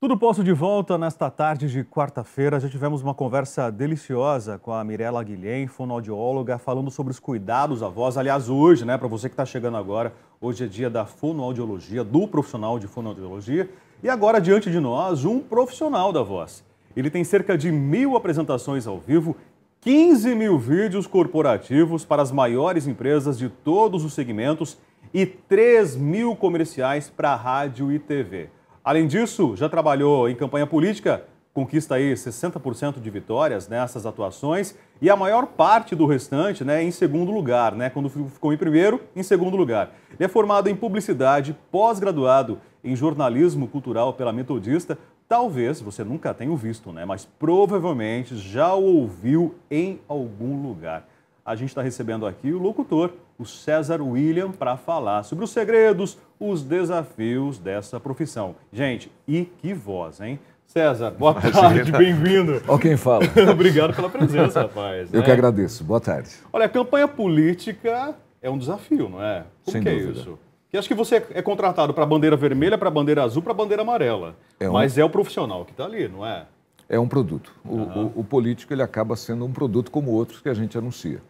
Tudo Posto de volta nesta tarde de quarta-feira. Já tivemos uma conversa deliciosa com a Mirella Guilhem, fonoaudióloga, falando sobre os cuidados à voz. Aliás, hoje, né, para você que está chegando agora, hoje é dia da fonoaudiologia, do profissional de fonoaudiologia. E agora, diante de nós, um profissional da voz. Ele tem cerca de mil apresentações ao vivo, 15 mil vídeos corporativos para as maiores empresas de todos os segmentos e 3 mil comerciais para rádio e TV. Além disso, já trabalhou em campanha política, conquista aí 60% de vitórias nessas atuações e a maior parte do restante né, em segundo lugar, né, quando ficou em primeiro, em segundo lugar. Ele é formado em publicidade, pós-graduado em jornalismo cultural pela Metodista. Talvez você nunca tenha visto, né, mas provavelmente já o ouviu em algum lugar a gente está recebendo aqui o locutor, o César William, para falar sobre os segredos, os desafios dessa profissão. Gente, e que voz, hein? César, boa tarde, bem-vindo. Ó quem fala. Obrigado pela presença, rapaz. Eu né? que agradeço, boa tarde. Olha, a campanha política é um desafio, não é? Como Sem que é dúvida. é isso? Que acho que você é contratado para a bandeira vermelha, para a bandeira azul, para a bandeira amarela. É um... Mas é o profissional que está ali, não é? É um produto. Uhum. O, o, o, político ele acaba sendo um produto como outros que a gente anuncia.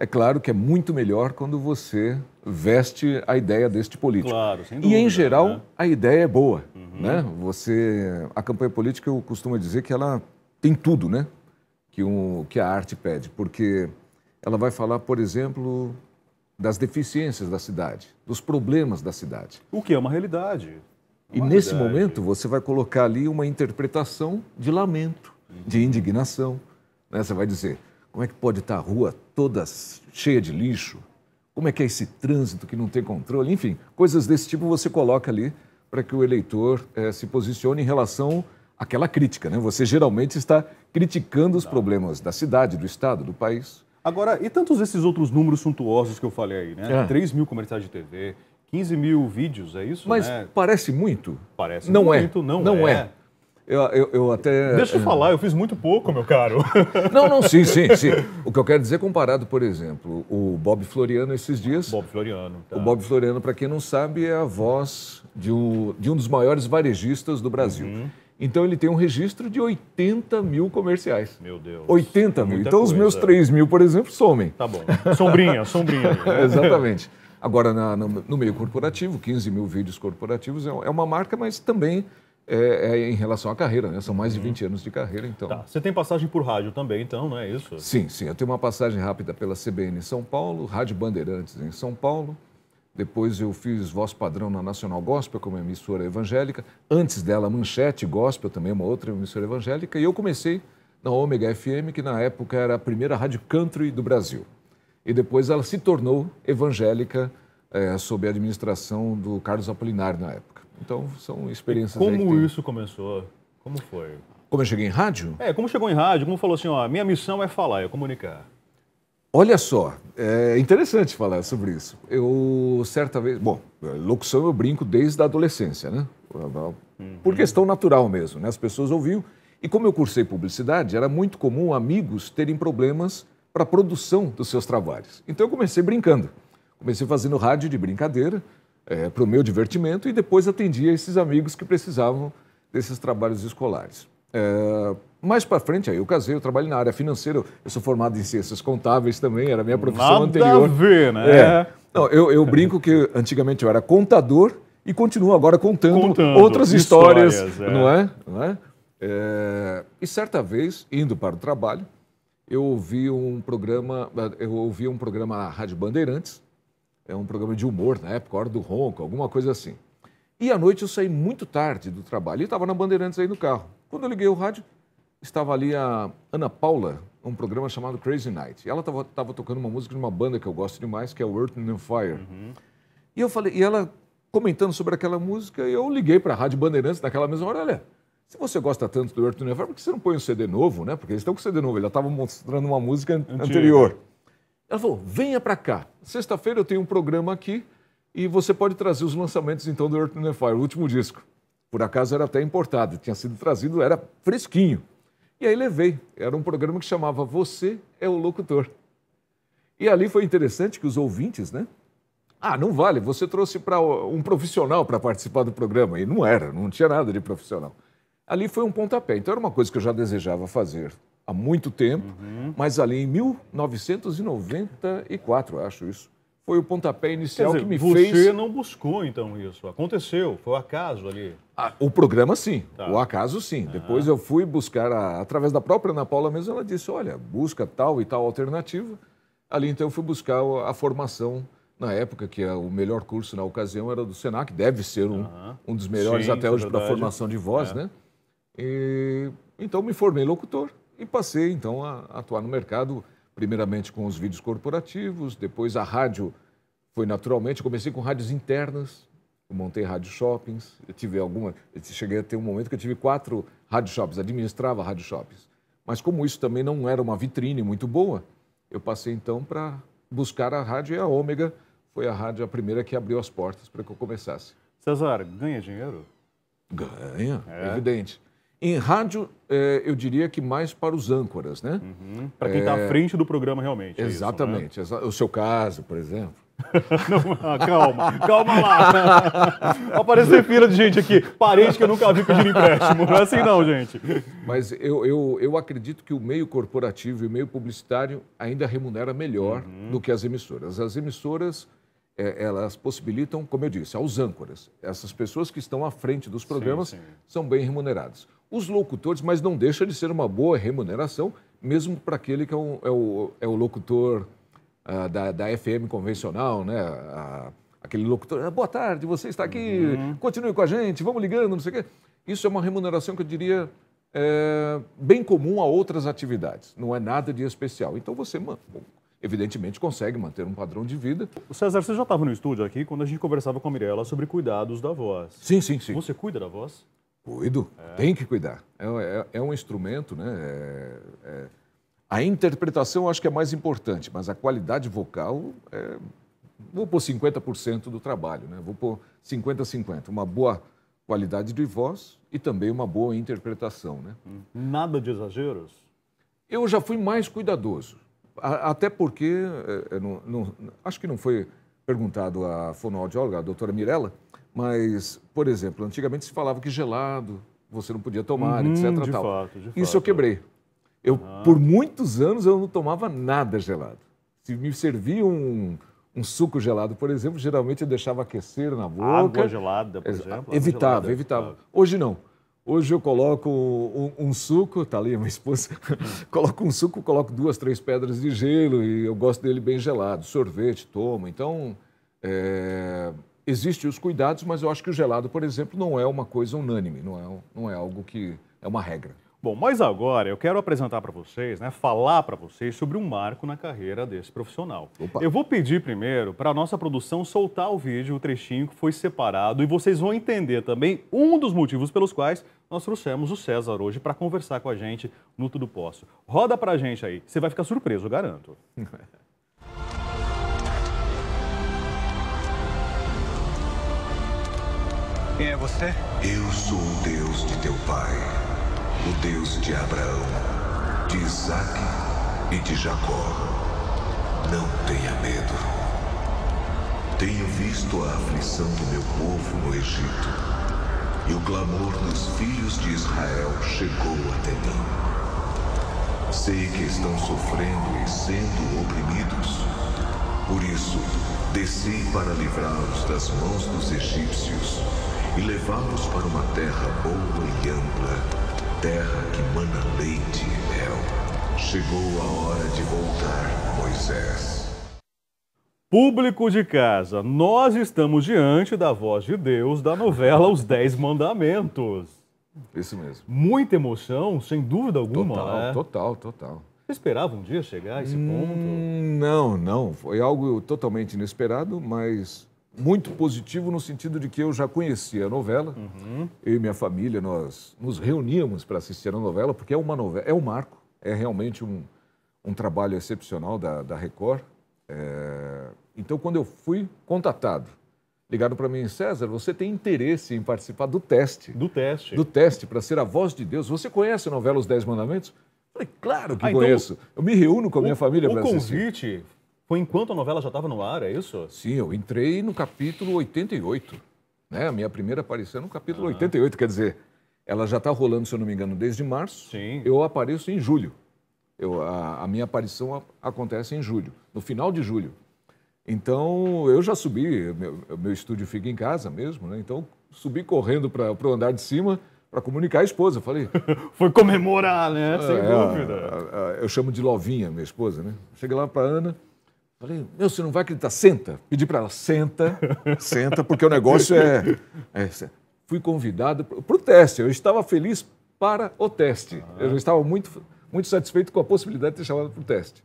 É claro que é muito melhor quando você veste a ideia deste político. Claro, sem dúvida, e, em geral, né? a ideia é boa. Uhum. Né? Você, a campanha política, eu costumo dizer que ela tem tudo né? que, um, que a arte pede, porque ela vai falar, por exemplo, das deficiências da cidade, dos problemas da cidade. O que é uma realidade. É uma e, nesse momento, você vai colocar ali uma interpretação de lamento, uhum. de indignação. Né? Você vai dizer, como é que pode estar a rua todas cheia de lixo, como é que é esse trânsito que não tem controle, enfim, coisas desse tipo você coloca ali para que o eleitor é, se posicione em relação àquela crítica. Né? Você geralmente está criticando os problemas da cidade, do estado, do país. Agora, e tantos desses outros números suntuosos que eu falei aí, né? É. 3 mil comerciais de TV, 15 mil vídeos, é isso? Mas né? parece muito. Parece não é. muito, é. não, não é. é. Eu, eu, eu, até. Deixa eu eh, falar, eu fiz muito pouco, meu caro. Não, não, sim, sim, sim. O que eu quero dizer, comparado, por exemplo, o Bob Floriano esses dias. Bob Floriano. Tá. O Bob Floriano, para quem não sabe, é a voz de um, de um dos maiores varejistas do Brasil. Uhum. Então ele tem um registro de 80 mil comerciais. Meu Deus. 80 é mil. então coisa. os meus 3 mil, por exemplo, somem. Tá bom. Sombrinha, sombrinha. Exatamente. Agora, na, no, no meio corporativo, 15 mil vídeos corporativos é, é uma marca, mas também é, é, em relação à carreira, né? São mais de 20 uhum. anos de carreira, então. Tá. Você tem passagem por rádio também, então, não é isso? Sim, sim. Eu tenho uma passagem rápida pela CBN em São Paulo, Rádio Bandeirantes em São Paulo. Depois eu fiz voz padrão na Nacional Gospel, como emissora evangélica. Antes dela, Manchete Gospel, também uma outra emissora evangélica. E eu comecei na Ômega FM, que na época era a primeira rádio country do Brasil. E depois ela se tornou evangélica é, sob a administração do Carlos Apolinar na época. Então, são experiências. E como isso começou? Como foi? Como eu cheguei em rádio? É, como chegou em rádio, como falou assim, ó, minha missão é falar, é comunicar. Olha só, é interessante falar sobre isso. Eu, certa vez, bom, é, locução eu brinco desde a adolescência, né? Uhum. Por questão natural mesmo, né? As pessoas ouviam. E como eu cursei publicidade, era muito comum amigos terem problemas para a produção dos seus trabalhos. Então eu comecei brincando. Comecei fazendo rádio de brincadeira, é, para o meu divertimento e depois atendia esses amigos que precisavam desses trabalhos escolares. É, mais para frente, aí eu casei, eu trabalho na área financeira, eu sou formado em ciências contábeis também, era a minha profissão Nada anterior. A ver, né? É. Não, eu, eu brinco que antigamente eu era contador e continuo agora contando, contando outras histórias, histórias é. não é? Não é? é? E certa vez, indo para o trabalho, eu ouvi um programa, eu ouvi um programa na Rádio Bandeirantes é um programa de humor na época, Hora do Ronco, alguma coisa assim. E à noite eu saí muito tarde do trabalho e estava na Bandeirantes aí no carro. Quando eu liguei o rádio, estava ali a Ana Paula, um programa chamado Crazy Night. E ela estava tocando uma música de uma banda que eu gosto demais, que é o Earth and Fire. Uhum. E eu falei, e ela comentando sobre aquela música, eu liguei para a Rádio Bandeirantes naquela mesma hora, olha, se você gosta tanto do Earth and Fire, por que você não põe um CD novo, né? Porque eles estão com CD novo, ela estava mostrando uma música Antiga. anterior. Ela falou: venha para cá. Sexta-feira eu tenho um programa aqui e você pode trazer os lançamentos então do Earth and Fire, o último disco. Por acaso era até importado, tinha sido trazido, era fresquinho. E aí levei. Era um programa que chamava Você é o Locutor. E ali foi interessante que os ouvintes, né? Ah, não vale, você trouxe para um profissional para participar do programa. E não era, não tinha nada de profissional. Ali foi um pontapé. Então era uma coisa que eu já desejava fazer há muito tempo, uhum. mas ali em 1994, acho isso, foi o pontapé inicial dizer, que me você fez. Você não buscou então isso? Aconteceu? Foi o acaso ali? Ah, o programa sim, tá. o acaso sim. Ah. Depois eu fui buscar a... através da própria Ana Paula mesmo, ela disse: olha, busca tal e tal alternativa. Ali então eu fui buscar a formação na época que é o melhor curso na ocasião era do Senac, deve ser um, um dos melhores sim, até é hoje é para formação de voz, é. né? E, então me formei locutor e passei então a atuar no mercado, primeiramente com os vídeos corporativos, depois a rádio foi naturalmente, comecei com rádios internas, montei rádio shoppings, eu tive alguma, eu cheguei a ter um momento que eu tive quatro rádio shoppings, administrava rádio shoppings. Mas como isso também não era uma vitrine muito boa, eu passei então para buscar a rádio e a Ômega foi a rádio a primeira que abriu as portas para que eu começasse. César, ganha dinheiro? Ganha, é. evidente. Em rádio, é, eu diria que mais para os âncoras, né? Uhum. Para quem está é... Eh, à frente do programa realmente. Exatamente. É isso, né? O seu caso, por exemplo. Não, ah, calma, calma lá. Aparecer fila de gente aqui, parente que eu nunca vi pedir empréstimo. Não é assim não, gente. Mas eu, eu, eu acredito que o meio corporativo e o meio publicitário ainda remunera melhor uhum. do que as emissoras. As emissoras, é, elas possibilitam, como eu disse, aos âncoras. Essas pessoas que estão à frente dos programas sim, sim. são bem remuneradas os locutores, mas não deixa de ser uma boa remuneração, mesmo para aquele que é, um, é, o, é o locutor uh, da, da FM convencional, né? aquele locutor, ah, boa tarde, você está aqui, uhum. continue com a gente, vamos ligando, não sei o quê. Isso é uma remuneração que eu diria é, bem comum a outras atividades, não é nada de especial. Então você, bom, evidentemente, consegue manter um padrão de vida. O César, você já estava no estúdio aqui quando a gente conversava com a Mirella sobre cuidados da voz. Sim, sim, sim. Você cuida da voz? Cuido, é. tem que cuidar. É, é, é um instrumento, né? É, é, a interpretação eu acho que é mais importante, mas a qualidade vocal é... Vou pôr 50% do trabalho, né? Vou pôr 50-50. Uma boa qualidade de voz e também uma boa interpretação, né? Nada de exageros? Eu já fui mais cuidadoso. até porque, é, não, não, acho que não foi perguntado à fonoaudióloga, a doutora Mirella, mas, por exemplo, antigamente se falava que gelado você não podia tomar, uhum, etc. De tal. Fato, de Isso fato. eu quebrei. Eu, ah. Por muitos anos eu não tomava nada gelado. Se me servia um, um suco gelado, por exemplo, geralmente eu deixava aquecer na boca. Água gelada, por exemplo. evitava, gelada, evitava. Hoje não. Hoje eu coloco um, um suco, tá ali a minha esposa, coloco um suco, coloco duas, três pedras de gelo e eu gosto dele bem gelado. Sorvete, tomo. Então, é, Existem os cuidados, mas eu acho que o gelado, por exemplo, não é uma coisa unânime, não é, não é algo que é uma regra. Bom, mas agora eu quero apresentar para vocês, né, falar para vocês sobre um marco na carreira desse profissional. Opa. Eu vou pedir primeiro para a nossa produção soltar o vídeo, o trechinho que foi separado, e vocês vão entender também um dos motivos pelos quais nós trouxemos o César hoje para conversar com a gente no Tudo Posso. Roda para a gente aí, você vai ficar surpreso, eu garanto. Quem é você? Eu sou o Deus de teu pai, o Deus de Abraão, de Isaac e de Jacó. Não tenha medo. Tenho visto a aflição do meu povo no Egito, e o clamor dos filhos de Israel chegou até mim. Sei que estão sofrendo e sendo oprimidos. Por isso, desci para livrá-los das mãos dos egípcios e levá-los para uma terra boa e ampla, terra que mana leite e mel. Chegou a hora de voltar, Moisés. Público de casa, nós estamos diante da voz de Deus da novela Os Dez Mandamentos. Isso mesmo. Muita emoção, sem dúvida alguma. Total, né? total, total. Você esperava um dia chegar a esse hum, ponto? Não, não. Foi algo totalmente inesperado, mas muito positivo no sentido de que eu já conhecia a novela. Uhum. Eu e minha família, nós nos reuníamos para assistir a novela, porque é uma novela, é um marco, é realmente um, um trabalho excepcional da, da Record. É... Então, quando eu fui contatado, ligaram para mim, César, você tem interesse em participar do teste. Do teste. Do teste, para ser a voz de Deus. Você conhece a novela Os Dez Mandamentos? Eu falei, claro que ah, então conheço. Então, eu me reúno com a minha o, família para assistir. O convite foi enquanto a novela já estava no ar, é isso? Sim, eu entrei no capítulo 88. Né? A minha primeira aparição é no capítulo uhum. 88, quer dizer, ela já está rolando, se eu não me engano, desde março. Sim. Eu apareço em julho. Eu, a, a minha aparição a, acontece em julho, no final de julho. Então, eu já subi, meu, meu estúdio fica em casa mesmo, né? Então, subi correndo para o andar de cima para comunicar a esposa. Falei. Foi comemorar, né? É, Sem é, dúvida. A, a, eu chamo de Lovinha, minha esposa, né? Cheguei lá para Ana. Falei, meu, você não vai acreditar, senta. Pedi para ela, senta, senta, porque o negócio é. é, é fui convidado para o teste. Eu estava feliz para o teste. Ah. Eu estava muito, muito satisfeito com a possibilidade de ser chamado para o teste.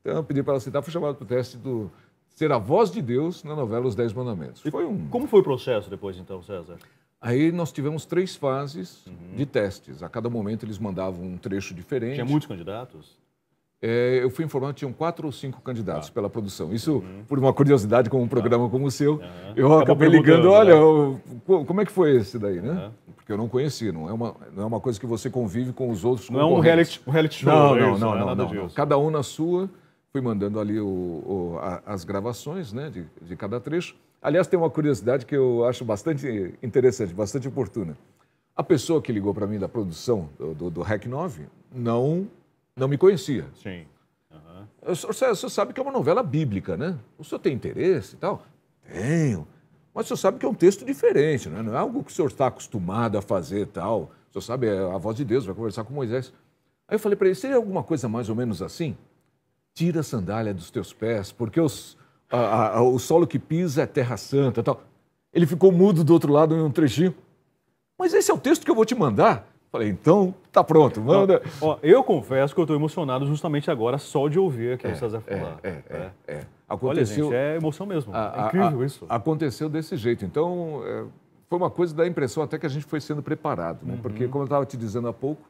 Então eu pedi para ela sentar, fui chamado para o teste do ser a voz de Deus na novela Os Dez Mandamentos. E foi um... Como foi o processo depois, então, César? Aí nós tivemos três fases uhum. de testes. A cada momento eles mandavam um trecho diferente. Tinha muitos candidatos? é, eu fui informado que tinham quatro ou cinco candidatos ah. pela produção. Isso, uhum. por uma curiosidade, com um ah. programa ah. como o seu, eu Acabou acabei ligando, olha, né? como é que foi esse daí, né? Porque eu não conheci, não é, uma, não é uma coisa que você convive com os outros Não é um reality, um reality show. Não, é não, isso, não, né? não, não, não Cada um na sua, fui mandando ali o, o, a, as gravações né, de, de cada trecho. Aliás, tem uma curiosidade que eu acho bastante interessante, bastante oportuna. A pessoa que ligou para mim da produção do, do, do REC 9 não não me conhecia. Sim. Uhum. O, senhor, o senhor sabe que é uma novela bíblica, né? O senhor tem interesse e tal? Tenho. Mas o senhor sabe que é um texto diferente, né? não é algo que o senhor está acostumado a fazer e tal. O senhor sabe, é a voz de Deus, vai conversar com Moisés. Aí eu falei para ele, seria alguma coisa mais ou menos assim? Tira a sandália dos teus pés, porque os, a, a, o solo que pisa é terra santa tal. Ele ficou mudo do outro lado em um trechinho. Mas esse é o texto que eu vou te mandar. Falei, então tá pronto, manda. Ó, ó, eu confesso que eu estou emocionado justamente agora só de ouvir aqui é, o César é, falar. É, né? é, é. é. Aconteceu, Olha, gente, é emoção mesmo. A, é incrível a, isso. Aconteceu desse jeito. Então, é, foi uma coisa da impressão até que a gente foi sendo preparado, né? Uhum. Porque, como eu estava te dizendo há pouco,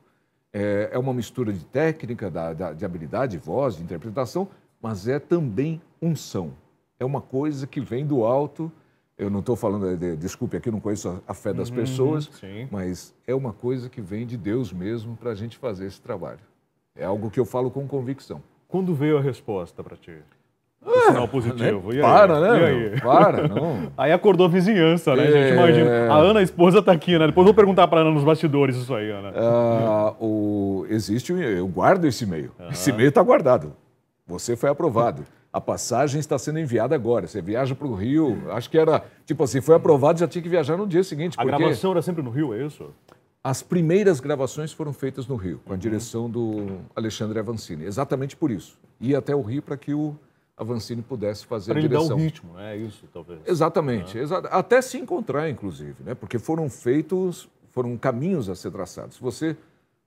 é, é, uma mistura de técnica, da, da, de habilidade, de voz, de interpretação, mas é também unção. É uma coisa que vem do alto eu não estou falando, eh, de, desculpe aqui, não conheço a, fé das uhum, pessoas, sim. mas é uma coisa que vem de Deus mesmo para a gente fazer esse trabalho. É algo que eu falo com convicção. Quando veio a resposta para ti? sinal positivo. Né? Para, né? Para, não. aí acordou a vizinhança, né, é... gente? Imagina. A Ana, a esposa, está aqui, né? Depois vou perguntar para Ana nos bastidores isso aí, Ana. Ah, o... Existe, eu guardo esse e-mail. Esse e-mail está guardado. Você foi aprovado a passagem está sendo enviada agora. Você viaja para o Rio, acho que era, tipo assim, foi aprovado, já tinha que viajar no dia seguinte. A porque... gravação era sempre no Rio, é isso? As primeiras gravações foram feitas no Rio, com a uhum. direção do Alexandre Avancini, exatamente por isso. Ia até o Rio para que o Avancini pudesse fazer pra a direção. Para dar o ritmo, né? é isso, talvez. Exatamente, é. exa até se encontrar, inclusive, né? porque foram feitos, foram caminhos a ser traçados. Se você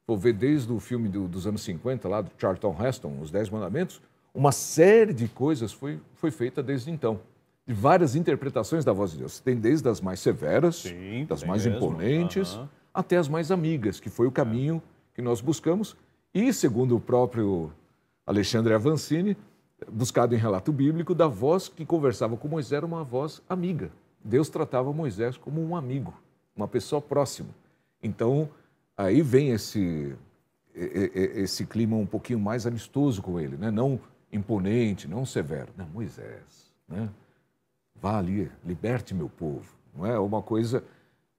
for ver desde o filme do, dos anos 50, lá do Charlton Heston, Os Dez Mandamentos, uma série de coisas foi, foi feita desde então. De várias interpretações da voz de Deus. Tem desde as mais severas, Sim, das mais mesmo. imponentes, uhum. até as mais amigas, que foi o caminho é. que nós buscamos. E, segundo o próprio Alexandre Avancini, buscado em relato bíblico, da voz que conversava com Moisés era uma voz amiga. Deus tratava Moisés como um amigo, uma pessoa próxima. Então, aí vem esse, esse clima um pouquinho mais amistoso com ele, né? não imponente, não severo. Não, Moisés, né? vá ali, liberte meu povo. Não é uma coisa,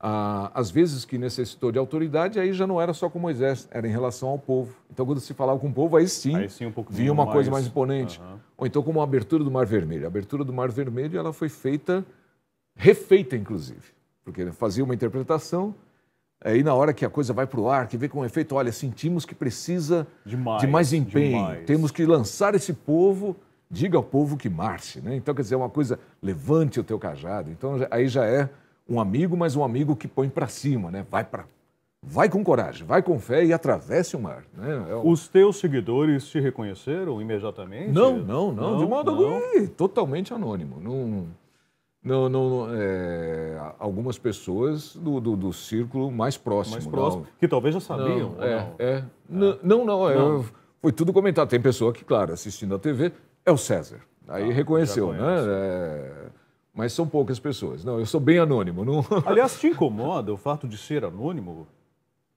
ah, às vezes que necessitou de autoridade, aí já não era só com Moisés, era em relação ao povo. Então, quando se falava com o povo, aí sim, aí sim um uma mais... coisa mais imponente. Uhum. Ou então como a abertura do Mar Vermelho. A abertura do Mar Vermelho ela foi feita, refeita inclusive, porque fazia uma interpretação Aí é, na hora que a coisa vai para o ar, que vem com um efeito, olha, sentimos que precisa demais, de mais empenho. Demais. Temos que lançar esse povo, diga ao povo que marche. Né? Então, quer dizer, é uma coisa, levante o teu cajado. Então, aí já é um amigo, mas um amigo que põe para cima, né? vai, para, vai com coragem, vai com fé e atravesse o mar. Né? É um... Os teus seguidores te reconheceram imediatamente? Não, não, não, não de modo algum. Totalmente anônimo. Não... Não, não. É, algumas pessoas do, do, do, círculo mais próximo. Mais próximo, não. que talvez já sabiam. Não, é, não? É. é. Não, não, não, é, não. foi tudo comentado. Tem pessoa que, claro, assistindo à TV, é o César. Aí ah, reconheceu, né? É, mas são poucas pessoas. Não, eu sou bem anônimo. Não... Aliás, te incomoda o fato de ser anônimo?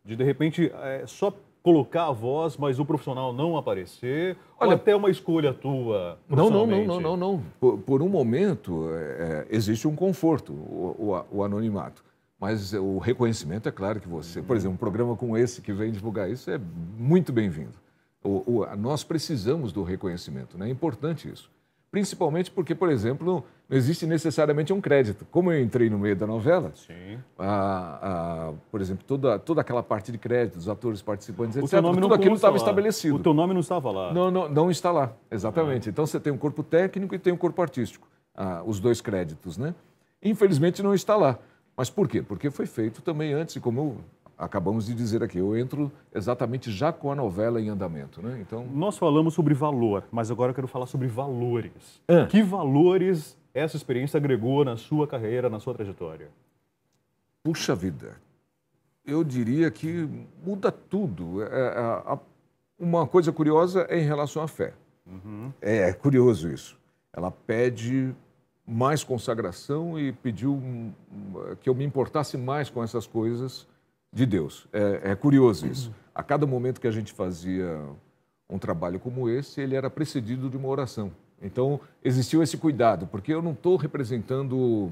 De, de repente, é, só colocar a voz, mas o profissional não aparecer? Olha, ou até uma escolha tua? Não, não, não, não, não, não. Por, por um momento, é, é existe um conforto, o, o, o, anonimato. Mas o reconhecimento, é claro que você. Uhum. Por exemplo, um programa como esse que vem divulgar isso é muito bem-vindo. nós precisamos do reconhecimento, né? é importante isso principalmente porque, por exemplo, não, existe necessariamente um crédito. Como eu entrei no meio da novela, a, a, por exemplo, toda, toda aquela parte de crédito, os atores participantes, etc., tudo não aquilo estava estabelecido. O teu nome não estava lá. Não, não, não está lá, exatamente. Ah. Então você tem um corpo técnico e tem um corpo artístico, ah, os dois créditos, né? Infelizmente não está lá. Mas por quê? Porque foi feito também antes, como eu acabamos de dizer aqui. Eu entro exatamente já com a novela em andamento, né? Então nós falamos sobre valor, mas agora eu quero falar sobre valores. Ah. Que valores essa experiência agregou na sua carreira, na sua trajetória? Puxa vida, eu diria que muda tudo. É, é, uma coisa curiosa é em relação à fé. Uhum. É, curioso isso. Ela pede mais consagração e pediu que eu me importasse mais com essas coisas de Deus. É, é curioso isso. A cada momento que a gente fazia um trabalho como esse, ele era precedido de uma oração. Então, existiu esse cuidado, porque eu não estou representando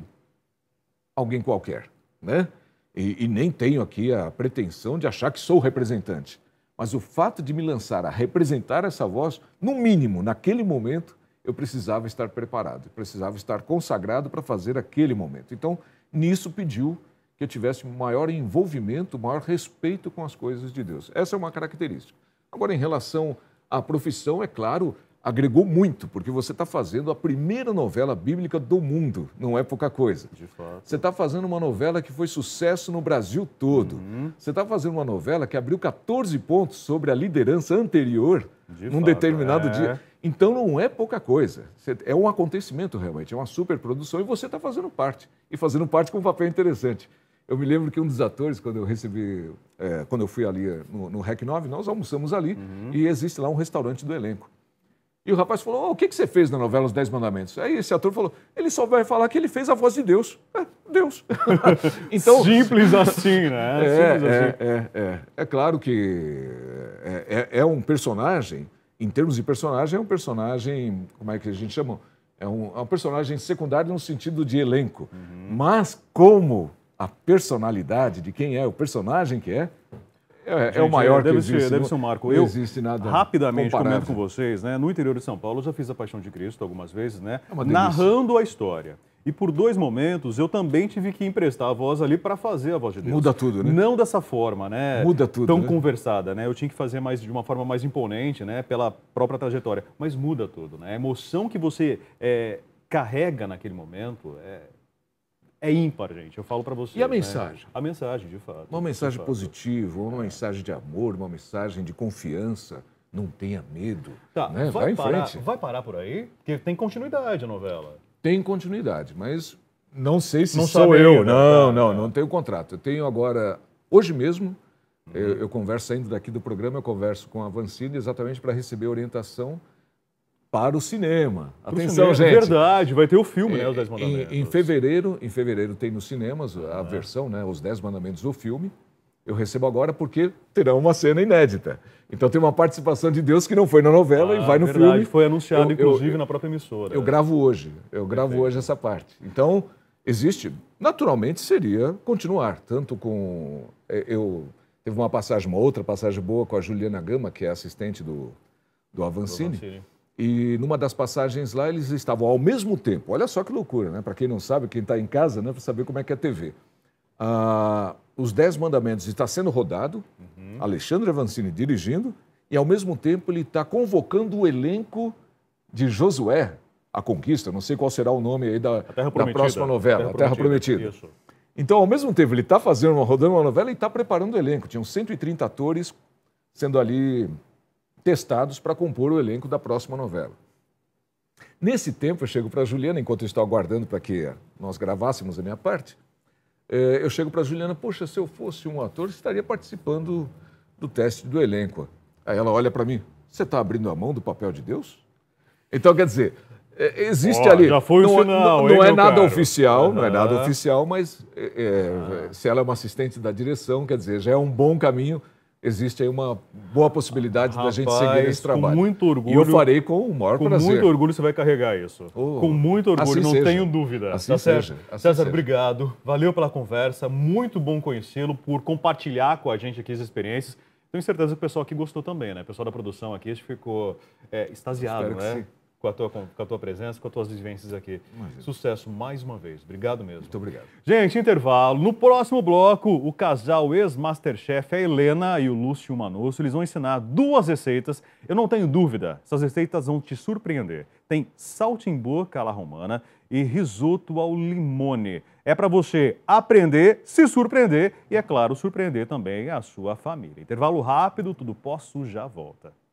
alguém qualquer, né? E, e, nem tenho aqui a pretensão de achar que sou representante. Mas o fato de me lançar a representar essa voz, no mínimo, naquele momento, eu precisava estar preparado, precisava estar consagrado para fazer aquele momento. Então, nisso pediu que tivesse maior envolvimento, maior respeito com as coisas de Deus. Essa é uma característica. Agora, em relação à profissão, é claro, agregou muito, porque você está fazendo a primeira novela bíblica do mundo, não é pouca coisa. De fato. Você está fazendo uma novela que foi sucesso no Brasil todo. Uhum. Você está fazendo uma novela que abriu 14 pontos sobre a liderança anterior De num fato, determinado é. dia. Então não é pouca coisa. É um acontecimento realmente, é uma superprodução e você está fazendo parte. E fazendo parte com um papel interessante. Eu me lembro que um dos atores, quando eu recebi, é, quando eu fui ali é, no, no REC 9, nós almoçamos ali uhum. e existe lá um restaurante do elenco. E o rapaz falou: oh, O que, que você fez na novela Os Dez Mandamentos? Aí esse ator falou: Ele só vai falar que ele fez a voz de Deus. É, Deus. então, Simples assim, né? É, Simples é, assim. É, é, é, claro que é, é, é, um personagem, em termos de personagem, é um personagem, como é que a gente chama? É um, um personagem secundário no sentido de elenco. Uhum. Mas como a personalidade de quem é, o personagem que é, é, é Gente, é o maior é, deve que existe. Ser, deve ser um marco. Eu, existe nada rapidamente comparável. comento com vocês, né? No interior de São Paulo, eu já fiz a Paixão de Cristo algumas vezes, né? É narrando a história. E por dois momentos eu também tive que emprestar a voz ali para fazer a voz de Deus. Muda tudo, né? Não dessa forma, né? Muda tudo. Tão né? conversada, né? Eu tinha que fazer mais de uma forma mais imponente, né? Pela própria trajetória. Mas muda tudo, né? A emoção que você é, carrega naquele momento é, é ímpar, gente. Eu falo para vocês. E a né? mensagem? Né? A mensagem, de fato. Uma mensagem fato. positiva, uma é. mensagem de amor, uma mensagem de confiança. Não tenha medo. Tá, né? vai, vai, em parar, frente. Vai parar por aí? Porque tem continuidade a novela. Tem continuidade, mas não sei se não sou eu. Não, tá, não, tá. não tenho contrato. Eu tenho agora, hoje mesmo, uhum. eu, eu, converso, saindo daqui do programa, eu converso com a Vancini exatamente para receber orientação para o cinema. Pro Atenção, cinema. É gente. É verdade, vai ter o filme, né? é, né? Os Dez Mandamentos. Em, em, fevereiro, em fevereiro tem nos cinemas a ah. versão, né? Os Dez Mandamentos, do filme. Eu recebo agora porque terá uma cena inédita. Então tem uma participação de Deus que não foi na novela ah, e vai no verdade. filme. Foi anunciado, eu, inclusive, eu, na própria emissora. Eu gravo hoje. Eu gravo Perfeito. hoje essa parte. Então, existe. Naturalmente seria continuar, tanto com. É, eu teve uma passagem, uma outra passagem boa com a Juliana Gama, que é assistente do, do Avancini. Do Avancini e numa das passagens lá, eles estavam ao mesmo tempo. Olha só que loucura, né? Para quem não sabe, quem está em casa, né? Para saber como é que é a TV. Ah, os Dez Mandamentos está sendo rodado, uhum. Alexandre Avancini dirigindo, e ao mesmo tempo ele está convocando o elenco de Josué, a Conquista, não sei qual será o nome aí da, da próxima novela, A Terra, a Terra Prometida. Prometida. Então, ao mesmo tempo, ele está fazendo uma, rodando uma novela e está preparando o elenco. Tinham 130 atores sendo ali testados para compor o elenco da próxima novela. Nesse tempo, eu chego para a Juliana, enquanto estou aguardando para que nós gravássemos a minha parte, eh, eu chego para a Juliana, poxa, se eu fosse um ator, estaria participando do teste do elenco. Aí ela olha para mim, você está abrindo a mão do papel de Deus? Então, quer dizer, eh, existe oh, ali. Já foi não, o é, sinal, não, hein, não é nada oficial, uhum. não é nada oficial, mas é, uhum. se ela é uma assistente da direção, quer dizer, já é um bom caminho existe aí uma boa possibilidade Rapaz, da gente seguir esse trabalho. Com muito orgulho. E eu farei com o maior com prazer. Com muito orgulho você vai carregar isso. Oh, com muito orgulho, assim não seja. tenho dúvida. Tá assim tá seja. Assim César, seja. obrigado. Valeu pela conversa. Muito bom conhecê-lo, por compartilhar com a gente aqui as experiências. Tenho certeza que o pessoal aqui gostou também, né? O pessoal da produção aqui ficou é, extasiado, Espero né? com a tua, com a tua presença, com as tuas vivências aqui. Imagina. Sucesso mais uma vez. Obrigado mesmo. Muito obrigado. Gente, intervalo. No próximo bloco, o casal ex-masterchef, a Helena e o Lúcio Manusso, eles vão ensinar duas receitas. Eu não tenho dúvida, essas receitas vão te surpreender. Tem saltimboca à la romana e risoto ao limone. É para você aprender, se surpreender e, é claro, surpreender também a sua família. Intervalo rápido, tudo posso, já volta.